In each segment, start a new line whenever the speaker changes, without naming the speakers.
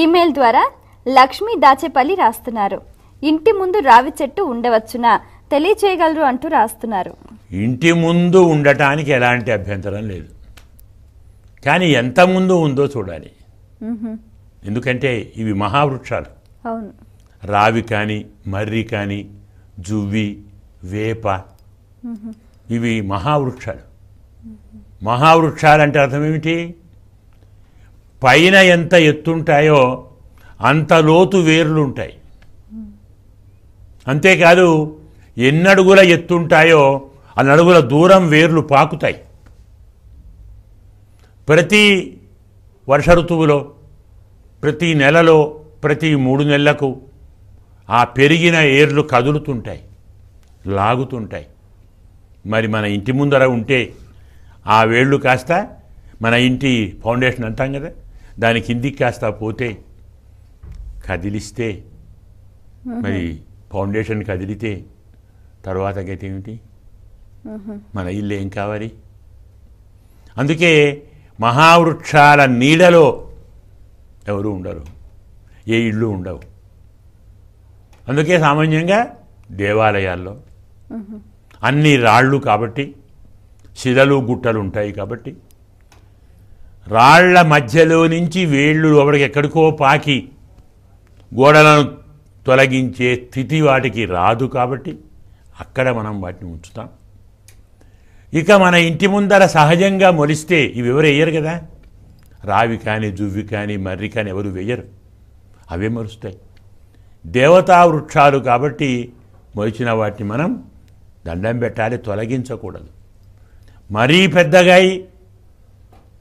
email ద్వారా లక్ష్మి దాచేపల్లి రాస్తున్నారు ఇంటి ముందు రావి చెట్టు ఉండవచ్చునా తెలియచేయగలరు అంటూ రాస్తున్నారు ఇంటి ముందు ఉండటానికి ఎలాంటి అభ్యంతరం లేదు కానీ ఎంత ముందు ఉందో చూడాలి ఎందుకంటే ఇవి మహావృక్షాలు అవును రావి కానీ మర్రి కానీ జువ్వి వేప ఇవి మహావృక్షాలు మహావృక్షాలు అంటే అర్థం ఏమిటి పైన ఎంత ఎత్తుంటాయో అంత లోతు వేర్లుంటాయి అంతేకాదు ఎన్నడుగుల ఎత్తుంటాయో అన్నడుగుల దూరం వేర్లు పాకుతాయి ప్రతి వర్ష ఋతువులో ప్రతి నెలలో ప్రతి మూడు నెలలకు ఆ పెరిగిన ఏర్లు కదులుతుంటాయి లాగుతుంటాయి మరి మన ఇంటి ముందర ఉంటే ఆ వేళ్ళు కాస్త మన ఇంటి ఫౌండేషన్ అంటాం కదా దాని కిందికి కాస్త పోతే కదిలిస్తే మరి ఫౌండేషన్ కదిలితే తర్వాత గతి ఏమిటి మన ఇల్లు ఏం కావాలి అందుకే మహావృక్షాల నీడలో ఎవరు ఉండరు ఏ ఇళ్ళు ఉండవు అందుకే సామాన్యంగా దేవాలయాల్లో అన్ని రాళ్ళు కాబట్టి శిలలు గుట్టలు ఉంటాయి కాబట్టి రాళ్ల మధ్యలో నుంచి వేళ్ళు ఒకడికి ఎక్కడికో పాకి గోడలను తొలగించే స్థితి వాటికి రాదు కాబట్టి అక్కడ మనం వాటిని ఉంచుతాం ఇక మన ఇంటి ముందర సహజంగా మొలిస్తే ఇవి ఎవరు వేయరు కదా రావి కానీ జువ్వి కానీ మర్రి కానీ ఎవరు వేయరు అవే మొలుస్తాయి దేవతా వృక్షాలు కాబట్టి మొలిచిన వాటిని మనం దండం పెట్టాలి తొలగించకూడదు మరీ పెద్దగాయి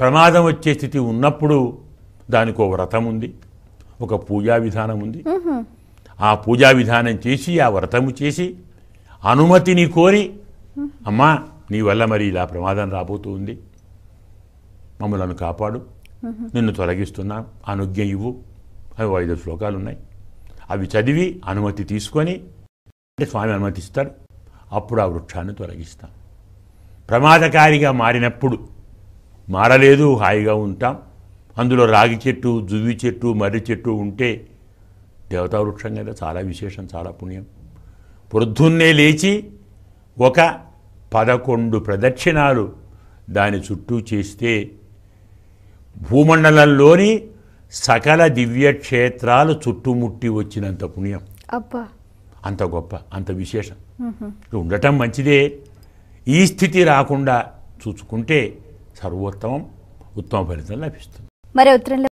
ప్రమాదం వచ్చే స్థితి ఉన్నప్పుడు దానికి ఒక వ్రతం ఉంది ఒక పూజా విధానం ఉంది ఆ పూజా విధానం చేసి ఆ వ్రతము చేసి అనుమతిని కోరి అమ్మా నీ వల్ల మరి ఇలా ప్రమాదం రాబోతుంది మమ్మలను కాపాడు నిన్ను తొలగిస్తున్నా అనుజ్ఞ ఇవ్వు అవి ఐదు శ్లోకాలు ఉన్నాయి అవి చదివి అనుమతి తీసుకొని అంటే స్వామి అనుమతిస్తాడు అప్పుడు ఆ వృక్షాన్ని తొలగిస్తాను ప్రమాదకారిగా మారినప్పుడు మారలేదు హాయిగా ఉంటాం అందులో రాగి చెట్టు జువ్వి చెట్టు మర్రి చెట్టు ఉంటే దేవతా వృక్షం కదా చాలా విశేషం చాలా పుణ్యం పొద్దున్నే లేచి ఒక పదకొండు ప్రదక్షిణాలు దాని చుట్టూ చేస్తే భూమండలంలోని సకల దివ్యక్షేత్రాలు చుట్టుముట్టి వచ్చినంత పుణ్యం అబ్బా అంత గొప్ప అంత విశేషం ఉండటం మంచిదే ఈ స్థితి రాకుండా చూసుకుంటే సర్వోత్తమం ఉత్తమ ఫలితం లభిస్తుంది మరో ఉత్తరంలో